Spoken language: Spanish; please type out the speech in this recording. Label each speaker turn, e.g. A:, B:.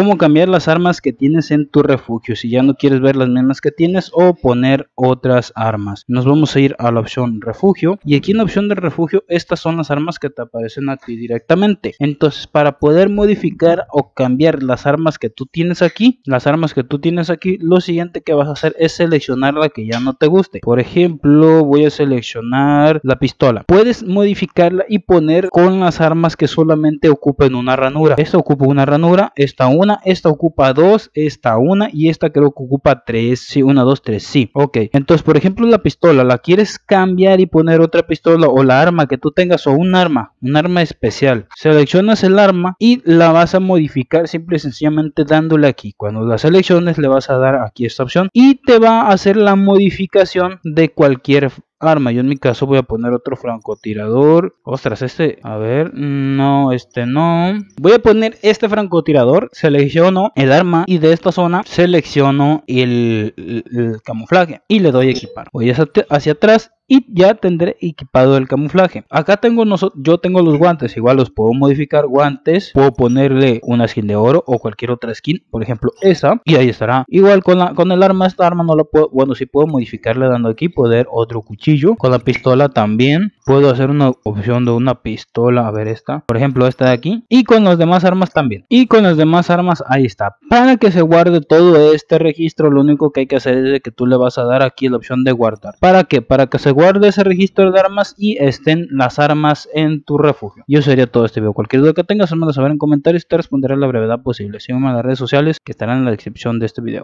A: cómo cambiar las armas que tienes en tu refugio si ya no quieres ver las mismas que tienes o poner otras armas. Nos vamos a ir a la opción refugio y aquí en la opción de refugio estas son las armas que te aparecen a directamente. Entonces para poder modificar o cambiar las armas que tú tienes aquí, las armas que tú tienes aquí, lo siguiente que vas a hacer es seleccionar la que ya no te guste. Por ejemplo, voy a seleccionar la pistola. Puedes modificarla y poner con las armas que solamente ocupen una ranura. Esta ocupa una ranura, esta una esta ocupa dos, esta una y esta creo que ocupa tres. Sí, una, dos, tres, sí. Ok, entonces por ejemplo la pistola, la quieres cambiar y poner otra pistola o la arma que tú tengas o un arma, un arma especial. Seleccionas el arma y la vas a modificar simple y sencillamente dándole aquí. Cuando la selecciones le vas a dar aquí esta opción y te va a hacer la modificación de cualquier arma. Yo en mi caso voy a poner otro francotirador. Ostras, este, a ver, no, este no. Voy a poner este francotirador, selecciono el arma y de esta zona selecciono el, camuflaje y le doy equipar. Voy hacia atrás y ya tendré equipado el camuflaje. Acá tengo yo tengo los guantes, igual los puedo modificar guantes, puedo ponerle una skin de oro o cualquier otra skin, por ejemplo esa, y ahí estará. Igual con, la, con el arma, esta arma no la puedo, bueno, si sí puedo modificarle dando aquí, poder otro cuchillo, con la pistola también, puedo hacer una opción de una pistola, a ver esta, por ejemplo esta de aquí, y con las demás armas también, y con las demás armas, ahí está. Para que se guarde todo este registro, lo único que hay que hacer es que tú le vas a dar aquí la opción de guardar. ¿Para qué? Para que se guarde Guarda ese registro de armas y estén las armas en tu refugio. Y eso sería todo este video. Cualquier duda que tengas, házmelo saber en comentarios y te responderé a la brevedad posible. Sígueme en las redes sociales que estarán en la descripción de este video.